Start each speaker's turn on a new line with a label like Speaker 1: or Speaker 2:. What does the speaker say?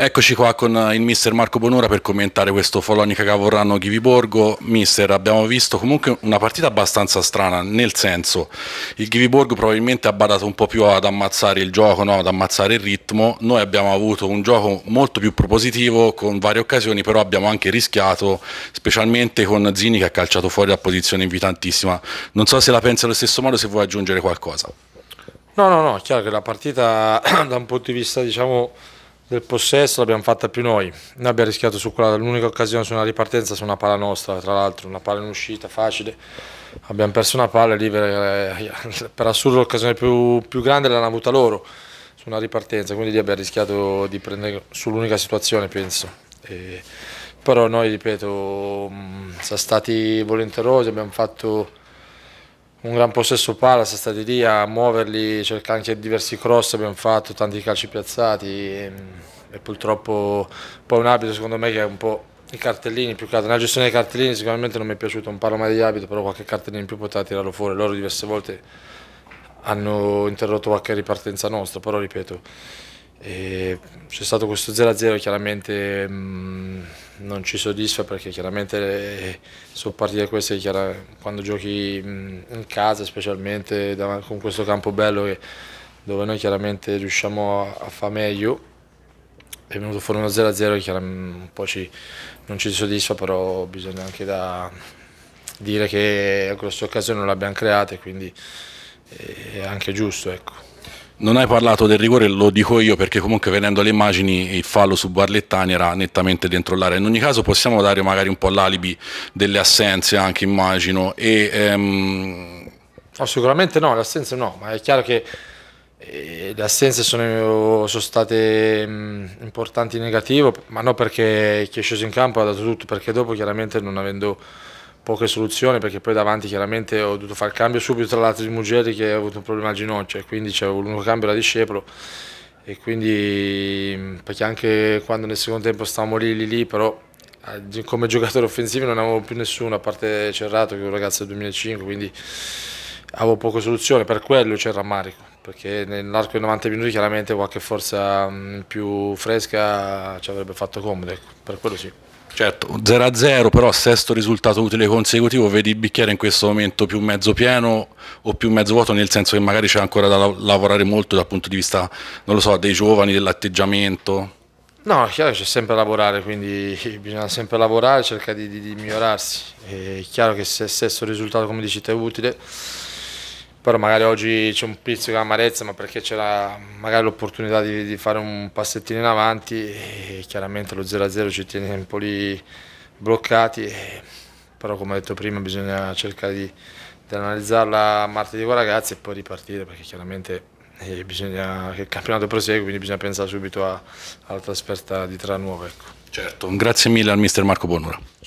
Speaker 1: Eccoci qua con eh, il mister Marco Bonora per commentare questo Folonica Cavorrano Ghiviborgo. Mister, abbiamo visto comunque una partita abbastanza strana, nel senso il Ghiviborgo probabilmente ha badato un po' più ad ammazzare il gioco, no? ad ammazzare il ritmo. Noi abbiamo avuto un gioco molto più propositivo con varie occasioni, però abbiamo anche rischiato, specialmente con Zini che ha calciato fuori da posizione invitantissima. Non so se la pensi allo stesso modo, se vuoi aggiungere qualcosa.
Speaker 2: No, no, no, chiaro che la partita da un punto di vista, diciamo del possesso l'abbiamo fatta più noi. Noi abbiamo rischiato su quella, l'unica occasione su una ripartenza su una palla nostra, tra l'altro, una palla in uscita facile. Abbiamo perso una palla lì per, eh, per assurdo l'occasione più, più, grande l'hanno avuta loro su una ripartenza, quindi lì abbiamo rischiato di prendere sull'unica situazione, penso. E, però noi, ripeto, mm, siamo stati volenterosi, abbiamo fatto un gran possesso palla, è stati lì a muoverli, cerca anche diversi cross, abbiamo fatto tanti calci piazzati e, mm, e purtroppo poi un abito secondo me che è un po' i cartellini più che altro, nella gestione dei cartellini sicuramente non mi è piaciuto, non parlo mai di abito, però qualche cartellino in più poteva tirarlo fuori, loro diverse volte hanno interrotto qualche ripartenza nostra, però ripeto, eh, c'è stato questo 0-0 chiaramente... Mh, mm, non ci soddisfa perché chiaramente eh, sono partite queste quando giochi in casa specialmente con questo campo bello che, dove noi chiaramente riusciamo a, a fare meglio è venuto fuori uno 0-0 che un po' ci, non ci soddisfa però bisogna anche da dire che a questa occasione non l'abbiamo creata e quindi eh, è anche giusto ecco.
Speaker 1: Non hai parlato del rigore, lo dico io perché comunque vedendo le immagini il fallo su Barlettani era nettamente dentro l'area. In ogni caso possiamo dare magari un po' l'alibi delle assenze anche immagino. E, ehm... no, sicuramente
Speaker 2: no, le assenze no, ma è chiaro che eh, le assenze sono, sono state mm, importanti in negativo, ma non perché chi è sceso in campo ha dato tutto, perché dopo chiaramente non avendo poche soluzioni perché poi davanti chiaramente ho dovuto fare il cambio subito tra l'altro di Mugelli che ha avuto un problema al ginocchio e quindi c'avevo l'unico cambio da discepolo e quindi mm, perché anche quando nel secondo tempo stavamo lì lì lì però eh, come giocatore offensivo non avevo più nessuno a parte Cerrato che è un ragazzo del 2005 quindi avevo poche soluzioni per quello c'è il rammarico perché nell'arco dei 90 minuti chiaramente qualche forza mm, più fresca ci avrebbe fatto comodo ecco. per quello sì Certo,
Speaker 1: 0-0 però sesto risultato utile consecutivo, vedi il bicchiere in questo momento più mezzo pieno o più mezzo vuoto, nel senso che magari c'è ancora da lavorare molto dal punto di vista, non lo so, dei giovani, dell'atteggiamento?
Speaker 2: No, è chiaro che c'è sempre da lavorare, quindi bisogna sempre lavorare, cercare di, di, di migliorarsi. È chiaro che se il sesto risultato, come dici è utile però magari oggi c'è un pizzico di amarezza, ma perché c'era magari l'opportunità di, di, fare un passettino in avanti e chiaramente lo 0-0 ci tiene un po' lì bloccati, e, però come ho detto prima bisogna cercare di, di analizzarla martedì con i ragazzi e poi ripartire perché chiaramente eh, bisogna che il campionato prosegue, quindi bisogna pensare subito alla trasferta di Tranuovo. Ecco. Certo,
Speaker 1: grazie mille al mister Marco Bonora.